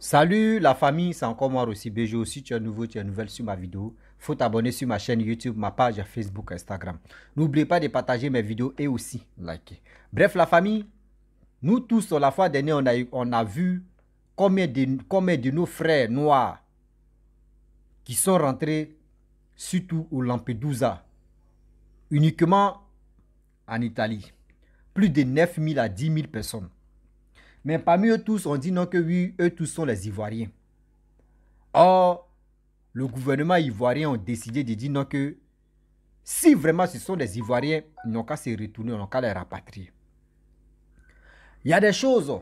Salut la famille, c'est encore moi aussi Bejo, Si tu es nouveau, tu es nouvelle sur ma vidéo, faut t'abonner sur ma chaîne YouTube, ma page Facebook, Instagram. N'oublie pas de partager mes vidéos et aussi liker. Bref la famille, nous tous, la fois dernière, on a, on a vu combien de, combien de nos frères noirs qui sont rentrés surtout au Lampedusa, uniquement en Italie. Plus de 9 000 à 10 000 personnes. Mais parmi eux tous, on dit non que oui, eux tous sont les Ivoiriens. Or, le gouvernement ivoirien a décidé de dire non que si vraiment ce sont des Ivoiriens, ils n'ont qu'à se retourner, ils n'ont qu'à les rapatrier. Il y a des choses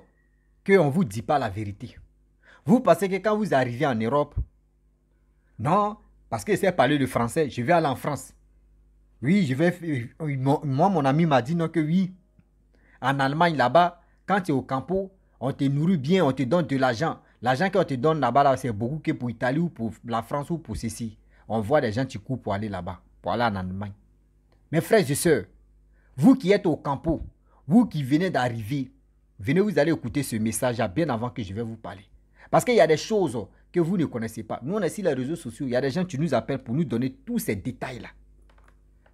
qu'on ne vous dit pas la vérité. Vous pensez que quand vous arrivez en Europe, non, parce que c'est parler le français, je vais aller en France. Oui, je vais. Euh, moi, mon ami m'a dit non que oui. En Allemagne, là-bas, quand tu es au campo, on te nourrit bien, on te donne de l'argent. L'argent qu'on te donne là-bas, c'est beaucoup que pour l'Italie ou pour la France ou pour ceci. On voit des gens qui courent pour aller là-bas, pour aller en Allemagne. Mes frères et sœurs, vous qui êtes au campo, vous qui venez d'arriver, venez vous allez écouter ce message bien avant que je vais vous parler. Parce qu'il y a des choses que vous ne connaissez pas. Nous, on est sur les réseaux sociaux, il y a des gens qui nous appellent pour nous donner tous ces détails-là.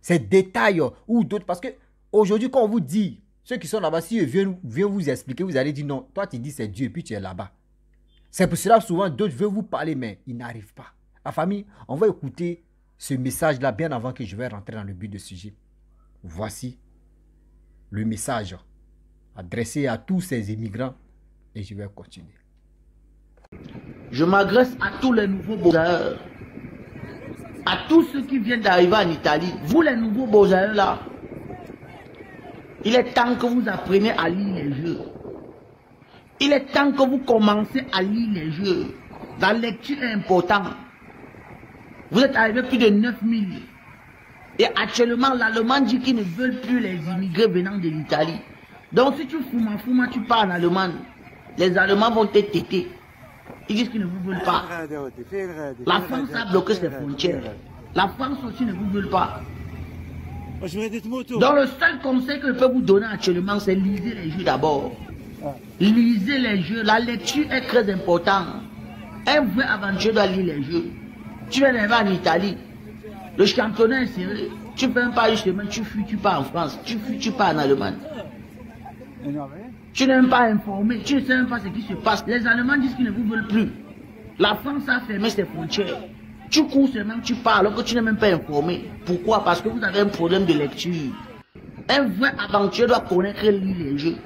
Ces détails ou d'autres. Parce que aujourd'hui, quand on vous dit ceux qui sont là-bas, si eux viennent, vous expliquer, vous allez dire non. Toi, tu dis c'est Dieu et puis tu es là-bas. C'est pour cela souvent d'autres veulent vous parler, mais ils n'arrivent pas. La famille, on va écouter ce message-là bien avant que je vais rentrer dans le but du sujet. Voici le message adressé à tous ces immigrants et je vais continuer. Je m'adresse à tous les nouveaux beaux à tous ceux qui viennent d'arriver en Italie. Vous, les nouveaux beaux là, il est temps que vous appreniez à lire les jeux. Il est temps que vous commencez à lire les jeux. La lecture est importante. Vous êtes arrivé plus de 9000. Et actuellement, l'Allemand dit qu'ils ne veulent plus les immigrés venant de l'Italie. Donc si tu fumes, fumes, tu parles en Allemagne. Les Allemands vont te têter. Ils disent qu'ils ne vous veulent pas. La France a bloqué ses frontières. La France aussi ne vous veut pas. Dans le seul conseil que je peux vous donner actuellement, c'est lisez les jeux d'abord. Lisez les jeux. La lecture est très importante. Un vrai aventurier doit lire les jeux. Tu viens d'aller en Italie. Le championnat est sérieux. Tu ne même pas justement, tu fuis, tu pas en France. Tu fuis, tu pas en Allemagne. Tu n'es même pas informé. Tu ne sais même pas ce qui se passe. Les Allemands disent qu'ils ne vous veulent plus. La France a fermé ses frontières. Tu cours seulement, tu parles, alors que tu n'es même pas informé. Pourquoi Parce que vous avez un problème de lecture. Un vrai aventurier doit connaître les jeux.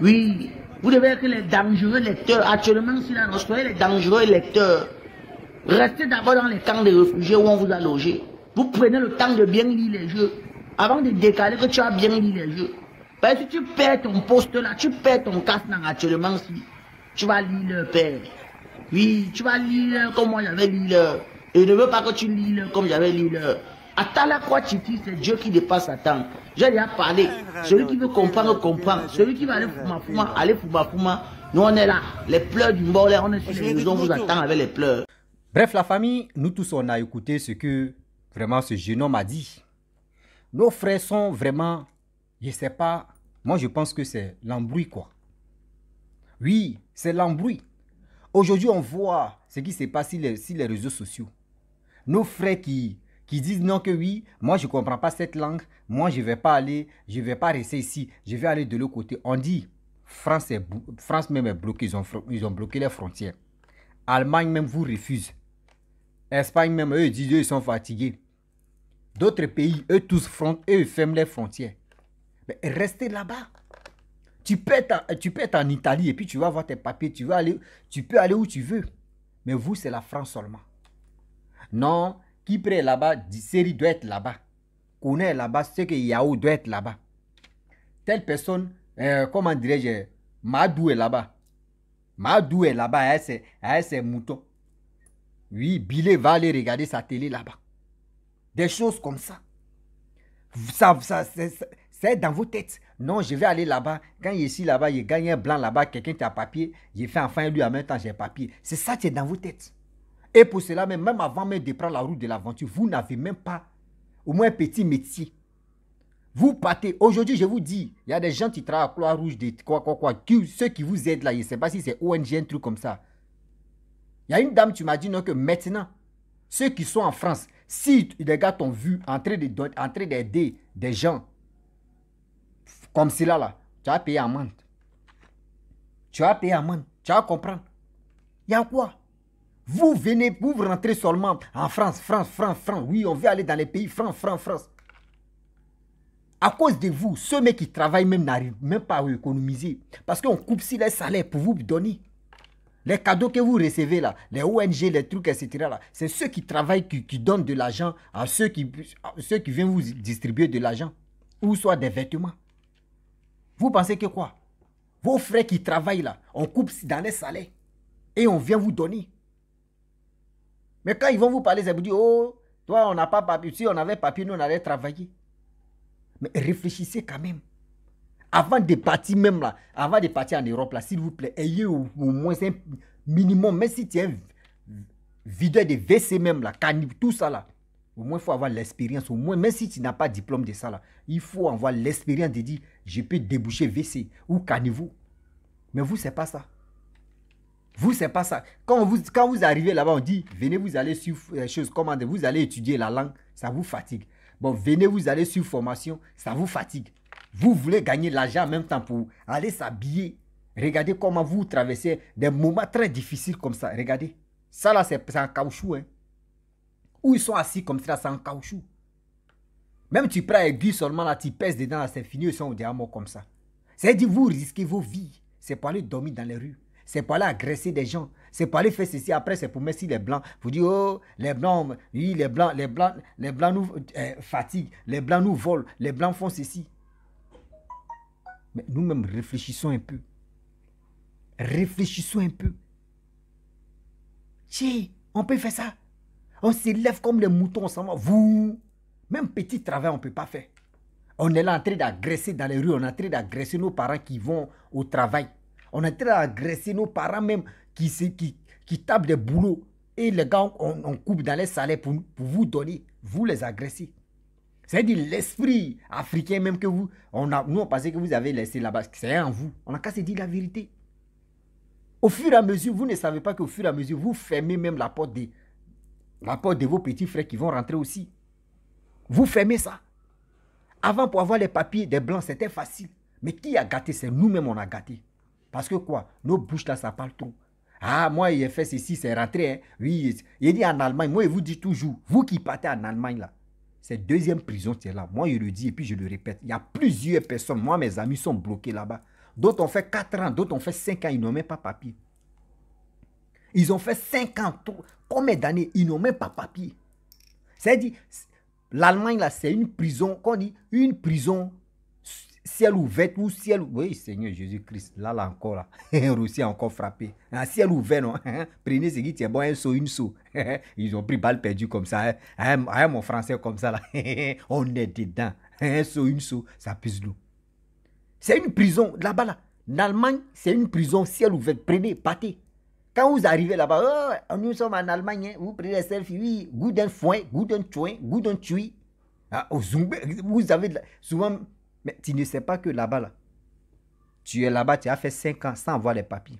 Oui, vous devez être les dangereux lecteurs. Actuellement, si la soyez les dangereux lecteurs. Restez d'abord dans les camps de réfugiés où on vous a logé. Vous prenez le temps de bien lire les jeux. Avant de décaler que tu as bien lu les jeux. Parce que si tu perds ton poste là, tu perds ton casse là. actuellement si tu vas lire le père. Oui, tu vas lire comme moi j'avais lu l'heure. Et je ne veux pas que tu lis comme j'avais lu l'heure. Attends la croix dis c'est Dieu qui dépasse Satan. J'ai déjà parlé. Celui qui veut comprendre, comprend. Celui qui va aller pour Fouma allez pour ma Fouma. Nous, on est là. Les pleurs du mort, on est sur les maisons, vous attend avec les pleurs. Bref, la famille, nous tous, on a écouté ce que vraiment ce jeune homme a dit. Nos frères sont vraiment, je ne sais pas, moi je pense que c'est l'embrouille quoi. Oui, c'est l'embrouille. Aujourd'hui, on voit ce qui se passe sur les, réseaux sociaux. Nos frères qui, qui disent non que oui, moi je ne comprends pas cette langue, moi je ne vais pas aller, je ne vais pas rester ici, je vais aller de l'autre côté. On dit, France, France même est bloquée, ils ont, bloqué les frontières. Allemagne même vous refuse. Espagne même, eux, disent, eux, ils sont fatigués. D'autres pays, eux tous, eux, ferment les frontières. Mais restez là-bas. Tu peux, être, tu en Italie et puis tu vas voir tes papiers, tu, vas aller, tu peux aller où tu veux. Mais vous, c'est la France seulement. Non, qui est là-bas, Disseri doit être là-bas. connaît là-bas, ce que Yahoo doit être là-bas. Telle personne, euh, comment dirais-je, Madou est là-bas. Madou est là-bas, elle ses, mouton. Oui, Billet va aller regarder sa télé là-bas. Des choses comme ça. ça, ça c'est dans vos têtes. Non, je vais aller là-bas. Quand je suis là-bas, je gagne un blanc là-bas, quelqu'un qui a papier, j'ai fait enfin lui en même temps, j'ai papier. C'est ça qui est dans vos têtes. Et pour cela, même, avant même de prendre la route de l'aventure, vous n'avez même pas au moins un petit métier. Vous partez. Aujourd'hui, je vous dis, il y a des gens qui travaillent à Croix-Rouge, quoi, quoi, quoi, ceux qui vous aident là, je ne sais pas si c'est ONG, un truc comme ça. Il y a une dame, tu m'as dit non, que maintenant, ceux qui sont en France, si les gars t'ont vu en train d'aider des gens comme cela là tu as payé amende. Tu as payé amende. Tu vas comprendre. Il y a quoi Vous venez, vous rentrez seulement en France, France, France, France. Oui, on veut aller dans les pays, France, France, France. À cause de vous, ceux mec qui travaillent même n'arrivent même pas à économiser. Parce qu'on coupe si les salaires pour vous donner. Les cadeaux que vous recevez là, les ONG, les trucs, etc. c'est ceux qui travaillent qui, donnent de l'argent à ceux qui, à ceux qui viennent vous distribuer de l'argent. Ou soit des vêtements. Vous pensez que quoi Vos frères qui travaillent là, on coupe dans les salaires et on vient vous donner. Mais quand ils vont vous parler, ça vous dit, oh, toi, on n'a pas papier. Si on avait papier, nous, on allait travailler. Mais réfléchissez quand même. Avant de partir même là, avant de partir en Europe là, s'il vous plaît, ayez au, moins un minimum, même si tu es un videur de WC même là, tout ça là, au moins il faut avoir l'expérience, au moins même si tu n'as pas de diplôme de ça là, il faut avoir l'expérience de dire, je peux déboucher WC ou caniveau. Mais vous, n'est pas ça. Vous, n'est pas ça. Quand vous, quand vous arrivez là-bas, on dit, venez, vous allez suivre les euh, choses commandées, vous allez étudier la langue, ça vous fatigue. Bon, venez, vous allez sur formation, ça vous fatigue. Vous voulez gagner l'argent en même temps pour aller s'habiller. Regardez comment vous traversez des moments très difficiles comme ça. Regardez. Ça là, c'est un caoutchouc. Hein. Où ils sont assis comme ça, c'est un caoutchouc. Même tu prends aiguille seulement, là, tu pèses dedans, c'est fini, ils sont au comme ça. C'est dit, vous risquez vos vies. C'est pas aller dormir dans les rues. C'est pas aller agresser des gens. C'est pas aller faire ceci. Après, c'est pour mettre les blancs. Vous dites, oh, les blancs, oui, les blancs, les blancs, les blancs nous euh, fatiguent. Les blancs nous volent. Les blancs font ceci. Mais nous-mêmes, réfléchissons un peu. Réfléchissons un peu. Tiens, on peut faire ça. On s'élève comme les moutons, ensemble. Vous, même petit travail, on ne peut pas faire. On est là en train d'agresser dans les rues, on est en train d'agresser nos parents qui vont au travail. On est en train d'agresser nos parents même qui, qui, qui tapent des boulots. Et les gars, on, coupe dans les salaires pour, vous donner. Vous les agressez. C'est-à-dire l'esprit africain même que vous, on a, nous on pensait que vous avez laissé là-bas, c'est en vous. On a qu'à se dire la vérité. Au fur et à mesure, vous ne savez pas qu'au fur et à mesure, vous fermez même la porte, la porte de vos petits frères qui vont rentrer aussi. Vous fermez ça. Avant, pour avoir les papiers des blancs, c'était facile. Mais qui a gâté C'est nous-mêmes, on a gâté. Parce que quoi Nos bouches là, ça parle trop. Ah, moi, il a fait ceci, c'est rentré. Hein. Oui, il dit en Allemagne. Moi, il vous dit toujours, vous qui partez en Allemagne là, c'est deuxième prison, c'est là. Moi, je le dis et puis je le répète. Il y a plusieurs personnes. Moi, mes amis sont bloqués là-bas. D'autres ont fait 4 ans, d'autres ont fait 5 ans, ils n'ont même pas papier. Ils ont fait 5 ans, combien d'années, ils n'ont même pas papier. cest dit. L'Allemagne, là, c'est une prison, qu'on dit, une prison ciel ouvert ou ciel Oui, Seigneur Jésus-Christ, là, là encore, là. Russie a encore frappé. Un ah, ciel ouvert, non Prenez ce qui tient bon, un saut, une saut. Ils ont pris balle perdue comme ça. Hein. Hein, hein, mon français comme ça, là. On est dedans. Un saut, une saut, ça pisse l'eau. C'est une prison, là-bas, là. L'Allemagne, c'est une prison ciel ouvert. Prenez, partez. Quand vous arrivez là-bas, oh, oh, nous sommes en Allemagne, hein. vous prenez les selfies, oui, goût d'un foin, goût d'un chouin, goût d'un ah, vous avez souvent, mais tu ne sais pas que là-bas, là, tu es là-bas, tu as fait 5 ans sans voir les papiers.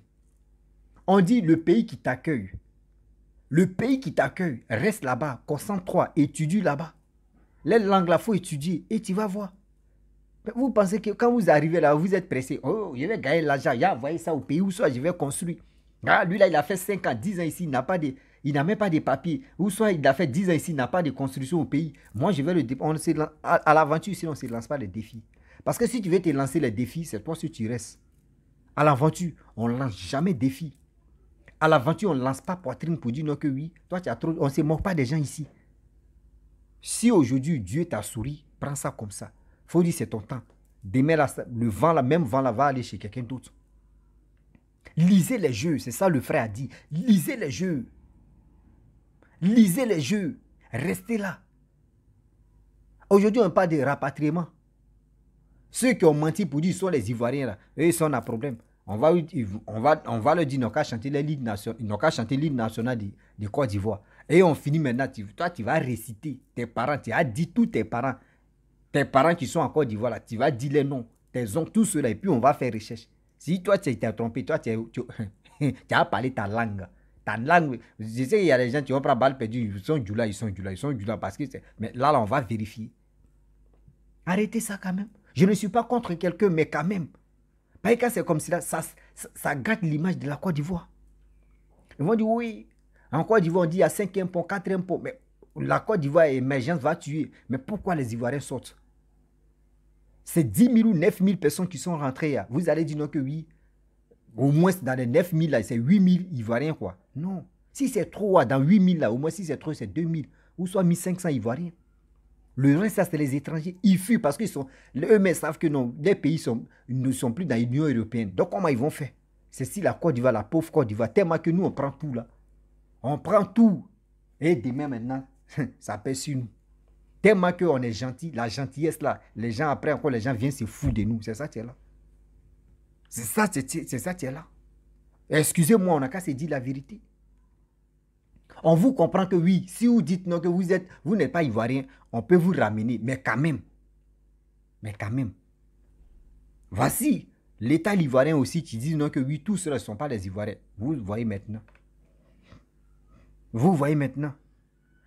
On dit le pays qui t'accueille. Le pays qui t'accueille, reste là-bas, concentre-toi, étudie là-bas. Les langues, là, faut étudier et tu vas voir. Vous pensez que quand vous arrivez là, vous êtes pressé. Oh, je vais gagner l'argent, a envoyé ça au pays où soit je vais construire. Ah, lui là, il a fait 5 ans, 10 ans ici, il n'a pas il n'a même pas de papiers. Ou soit il a fait 10 ans ici, il n'a pas de construction au pays. Moi, je vais le on à, à l'aventure, sinon on ne se lance pas les défis. Parce que si tu veux te lancer les défis, c'est toi si tu restes. À l'aventure, on ne lance jamais défi. À l'aventure, on ne lance pas poitrine pour dire non que oui. Toi, tu as trop. On ne se moque pas des gens ici. Si aujourd'hui Dieu t'a souri, prends ça comme ça. Faut dire c'est ton temps. Demain, le vent, le même vent là, va aller chez quelqu'un d'autre. Lisez les jeux, c'est ça le frère a dit. Lisez les jeux. Lisez les jeux. Restez là. Aujourd'hui, on parle de rapatriement. Ceux qui ont menti pour dire sont les Ivoiriens, là, eux, ils sont à problème. On va, on va, on va leur dire, n'ont qu'à chanter les l'hymne national de, Côte d'Ivoire. Et on finit maintenant, toi, tu vas réciter tes parents, tu as dit tous tes parents. Tes parents qui sont en Côte d'Ivoire, tu vas dire les noms, tes oncles, tout cela, et puis on va faire recherche. Si toi, tu t'es trompé, toi, tu, tu, tu, as parlé ta langue. Ta langue, je sais qu'il y a des gens qui vont pris balle perdue, ils sont du là, ils sont du là, ils sont du là, parce que Mais là, on va vérifier. Arrêtez ça quand même. Je ne suis pas contre quelqu'un, mais quand même. Parce que c'est comme ça, ça, ça, gâte l'image de la Côte d'Ivoire. Ils vont dire oui. En Côte d'Ivoire, on dit il y a cinq pont, 4e pont. Mais la Côte d'Ivoire, émergence va tuer. Mais pourquoi les Ivoiriens sortent c'est 10 000 ou 9 000 personnes qui sont rentrées. Vous allez dire non que oui. Au moins, dans les 9 000, c'est 8 000 Ivoiriens. Quoi. Non. Si c'est trop, dans 8 000, là, au moins, si c'est trop, c'est 2 000. Ou soit 1 500 Ivoiriens. Le reste, ça, c'est les étrangers. Ils fuient parce qu'ils sont. Eux-mêmes savent que non, les pays sont, ne sont plus dans l'Union européenne. Donc, comment ils vont faire C'est si la Côte d'Ivoire, la pauvre Côte d'Ivoire, tellement que nous, on prend tout là. On prend tout. Et demain, maintenant, ça pèse sur nous. Tellement qu'on est gentil, la gentillesse là, les gens après encore, les gens viennent se foutre de nous. C'est ça, tu es là. C'est ça, c'est ça, tu es là. Excusez-moi, on n'a qu'à se dire la vérité. On vous comprend que oui, si vous dites non, que vous êtes, vous n'êtes pas ivoirien, on peut vous ramener, mais quand même. Mais quand même. Voici l'État ivoirien aussi qui dit non, que oui, tous ceux ne sont pas des Ivoiriens. Vous voyez maintenant. Vous voyez maintenant.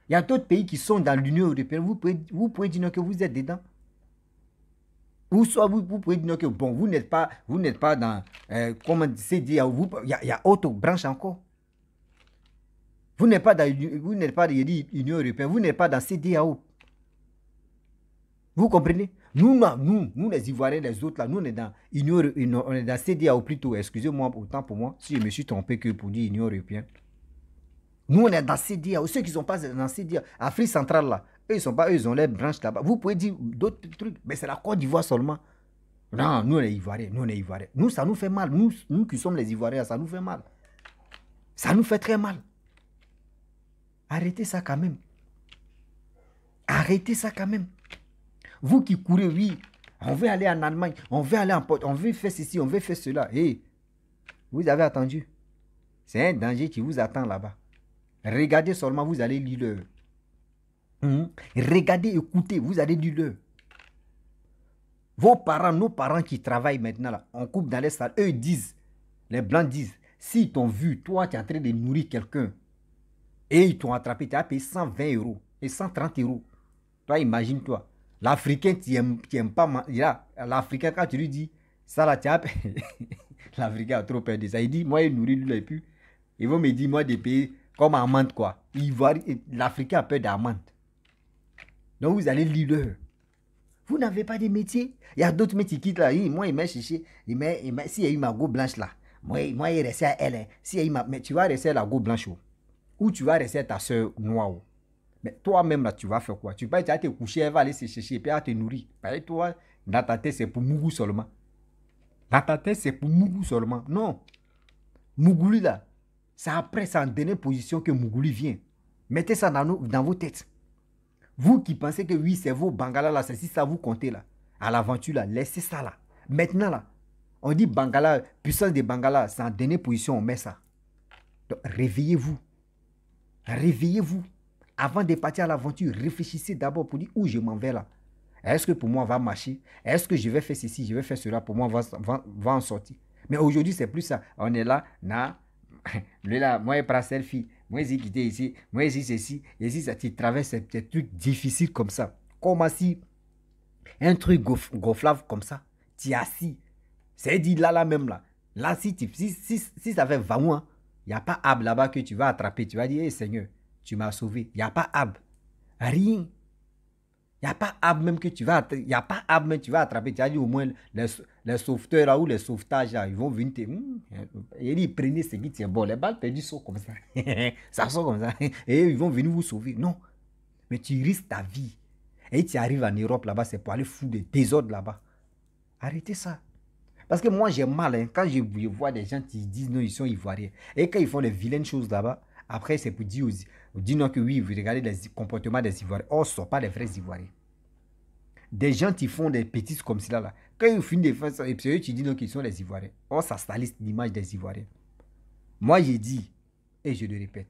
Il y a d'autres pays qui sont dans l'Union européenne. Vous pouvez, vous pouvez dire que vous êtes dedans. Ou soit vous, pouvez dire que bon, vous n'êtes pas, vous n'êtes pas dans, CDAO. Euh, comment il y a, a autre branche encore. Vous n'êtes pas dans, vous n'êtes pas l'Union européenne, vous n'êtes pas dans CDAO. Vous comprenez Nous, nous, nous, les Ivoiriens, les autres, là, nous, on dans, CDAO plutôt. Excusez-moi autant pour moi si je me suis trompé que pour dire Union européenne. Nous, on est dans ces ceux qui ne sont pas dans CDA, Afrique centrale, là, eux, ils sont pas, eux, ont les branches là-bas. Vous pouvez dire d'autres trucs, mais c'est la Côte d'Ivoire seulement. Non, nous, on est Ivoiriens, nous, on est Ivoiriens. Nous, ça nous fait mal. Nous, nous qui sommes les Ivoiriens, ça nous fait mal. Ça nous fait très mal. Arrêtez ça quand même. Arrêtez ça quand même. Vous qui courez, oui, on veut aller en Allemagne, on veut aller en Porte. on veut faire ceci, on veut faire cela. Et eh, vous avez attendu. C'est un danger qui vous attend là-bas. Regardez seulement, vous allez lire hmm? Regardez, écoutez, vous allez lire Vos parents, nos parents qui travaillent maintenant, là, on coupe dans les salles, eux disent, les blancs disent, s'ils t'ont vu, toi, tu es en train de nourrir quelqu'un, et ils t'ont attrapé, tu as payé 120 euros et 130 euros. Toi, imagine-toi. L'Africain, tu n'aimes pas L'Africain, quand tu lui dis, ça là, tu as L'Africain a trop peur de ça. Il dit, moi, il nourrit lui, et puis, ils vont me dire, moi, de payer comme amande, quoi. L'Africain a peur d'amande. Donc vous allez lire. Vous n'avez pas de métier. Il y a d'autres métiers qui quittent là. Moi, il m'a cherché. Il m'a, il s'il y a eu ma go blanche là, moi, moi il resté à elle. Hein. il y a eu mais tu vas rester à la go blanche. Oh. Ou tu vas rester à ta soeur noire. Oh. Mais toi-même là, tu vas faire quoi Tu vas, te coucher, elle va aller se chercher puis elle va te nourrir. Parce bah, toi, dans ta c'est pour Mougou seulement. Dans ta c'est pour Mougou seulement. Non. Mougouli là, c'est après, c'est en dernière position que Mougouli vient. Mettez ça dans, dans vos têtes. Vous qui pensez que oui, c'est vous, Bangala là, c'est si ça vous comptez là. À l'aventure là, laissez ça là. Maintenant là, on dit Bangala, puissance des Bangala, c'est en dernière position, on met ça. Donc réveillez-vous. Réveillez-vous. Avant de partir à l'aventure, réfléchissez d'abord pour dire où je m'en vais là. Est-ce que pour moi va marcher Est-ce que je vais faire ceci, je vais faire cela, pour moi va, va, en sortir Mais aujourd'hui, c'est plus ça. On est là, na, lui là, moi, il prend selfie, moi, j'ai quitté ici, moi, j'ai ceci, et si tu traverses des trucs difficiles comme ça. Comment si un truc gonflable comme ça, tu es assis. C'est dit là, là même là. Là, si, tu, si, si, si, ça fait 20 mois, il n'y a pas ab là-bas que tu vas attraper. Tu vas dire, Seigneur, tu m'as sauvé. Il n'y a pas ab. Rien. Il n'y a pas arbre même que tu vas, y a pas même tu vas attraper. Tu as dit au moins les, les sauveteurs ou les sauvetages ils vont venir te. Hmm, et eh, eh, ils prennent ce qui bon. Les balles perdues sont comme ça. ça sort comme ça. Et ils vont venir vous sauver. Non. Mais tu risques ta vie. Et tu arrives en Europe là-bas, c'est pour aller foutre des désordres là-bas. Arrêtez ça. Parce que moi, j'ai mal. Hein. Quand je vois des gens qui disent non, ils sont ivoiriens. Et quand ils font les vilaines choses là-bas, après, c'est pour dire, non, que oui, vous regardez les comportements des Ivoiriens. Or, ce ne sont pas les vrais Ivoiriens. Des gens qui font des bêtises comme cela, là. quand ils finissent de faire ça, c'est eux qui disent qu'ils sont les Ivoiriens. Or, ça l'image des Ivoiriens. Moi, j'ai dit, et je le répète,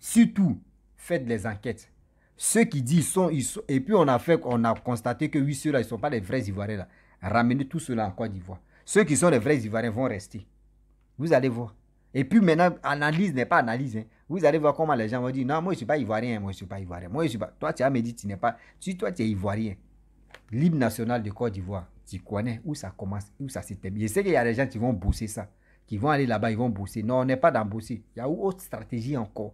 surtout, faites des enquêtes. Ceux qui disent sont, ils sont, et puis on a fait, on a constaté que oui, ceux-là, ils ne sont pas les vrais Ivoiriens. Là. Ramenez tout cela en Côte d'Ivoire. Ceux qui sont les vrais Ivoiriens vont rester. Vous allez voir. Et puis maintenant, analyse n'est pas analyse. Hein. Vous allez voir comment les gens vont dire Non, moi je ne suis pas ivoirien, moi je ne suis pas ivoirien. Moi je suis pas. Toi, tu as médité, tu n'es pas. Si toi, tu es ivoirien, l'hymne national de Côte d'Ivoire, tu connais où ça commence, où ça se termine. Je sais qu'il y a des gens qui vont bosser ça, qui vont aller là-bas, ils vont bosser. Non, on n'est pas dans bosser. Il y a une autre stratégie encore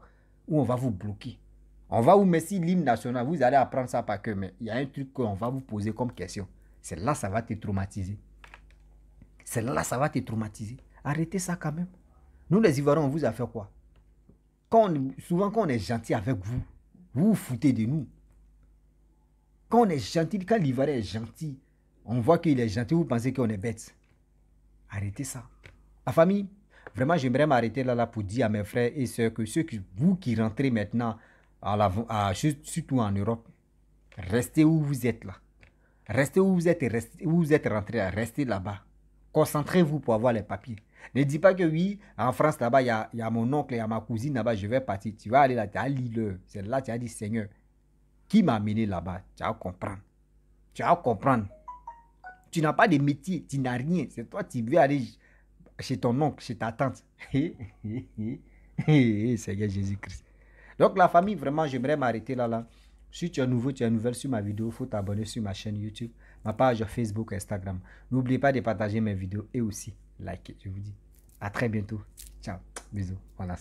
où on va vous bloquer. On va vous mettre si l'hymne national, vous allez apprendre ça par cœur, mais il y a un truc qu'on va vous poser comme question. C'est là ça va te traumatiser. C'est là ça va te traumatiser. Arrêtez ça quand même. Nous, les Ivoiriens, on vous a fait quoi quand Souvent, quand on est gentil avec vous, vous vous foutez de nous. Quand on est gentil, quand l'Ivoirien est gentil, on voit qu'il est gentil, vous pensez qu'on est bête. Arrêtez ça. La famille, vraiment, j'aimerais m'arrêter là, là pour dire à mes frères et sœurs que ceux qui, vous qui rentrez maintenant, surtout en Europe, restez où vous êtes là. Restez où vous êtes, rentrés. vous êtes rentré, restez là-bas. Concentrez-vous pour avoir les papiers. Ne dis pas que oui, en France là-bas, il y a, mon oncle, il y a ma cousine là-bas, je vais partir. Tu vas aller là, tu as le C'est là, tu as dit, Seigneur, qui m'a amené là-bas Tu vas comprendre. Tu vas comprendre. Tu n'as pas de métier, tu n'as rien. C'est toi, tu veux aller chez ton oncle, chez ta tante. Seigneur Jésus-Christ. Donc la famille, vraiment, j'aimerais m'arrêter là, là. Si tu es nouveau, tu es nouvelle sur ma vidéo, il faut t'abonner sur ma chaîne YouTube, ma page Facebook, Instagram. N'oublie pas de partager mes vidéos et aussi likez, je vous dis à très bientôt. Ciao, bisous, Voilà